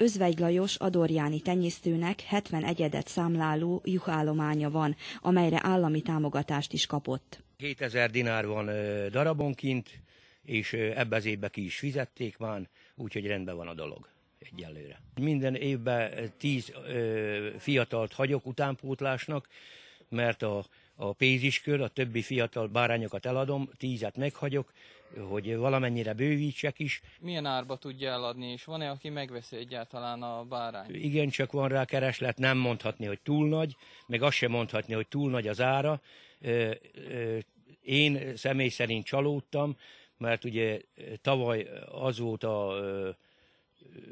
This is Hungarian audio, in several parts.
Özvegy Lajos adorjáni tenyésztőnek 70 egyedet számláló juhállománya van, amelyre állami támogatást is kapott. 7000 dinár van darabonként, és ebbe az évbe ki is fizették már, úgyhogy rendben van a dolog egyelőre. Minden évben 10 fiatalt hagyok utánpótlásnak, mert a a péziskör, a többi fiatal bárányokat eladom, tízet meghagyok, hogy valamennyire bővítsek is. Milyen árba tudja eladni, és van-e, aki megveszi egyáltalán a bárány? Igen, csak van rá kereslet, nem mondhatni, hogy túl nagy, meg azt sem mondhatni, hogy túl nagy az ára. Én személy szerint csalódtam, mert ugye tavaly az volt a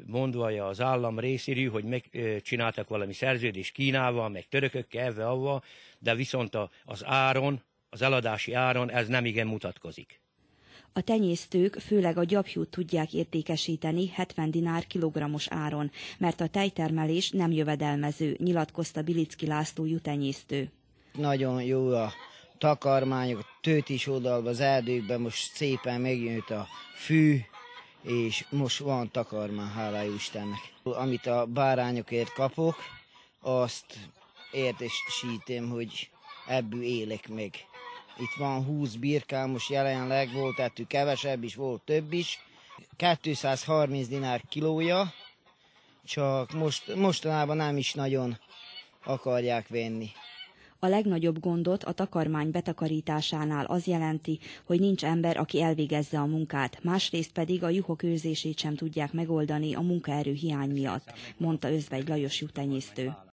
mondvaja az állam részéről, hogy megcsináltak valami szerződést Kínával, meg törökökkel, ebbe avval, de viszont az áron, az eladási áron ez nem igen mutatkozik. A tenyésztők főleg a gyapjút tudják értékesíteni 70 dinár kilogrammos áron, mert a tejtermelés nem jövedelmező, nyilatkozta Bilicki László jutenyésztő. Nagyon jó a takarmányok, tőtis oldalba, az erdőkben most szépen megjött a fű, és most van takarmány, hálá Istennek. Amit a bárányokért kapok, azt értesítem, hogy ebből élek meg. Itt van 20 birkám, most jelenleg volt ettől kevesebb is, volt több is. 230 dinár kilója, csak most, mostanában nem is nagyon akarják venni. A legnagyobb gondot a takarmány betakarításánál az jelenti, hogy nincs ember, aki elvégezze a munkát, másrészt pedig a juhok őrzését sem tudják megoldani a munkaerő hiány miatt, mondta özvegy Lajos jutenyésztő.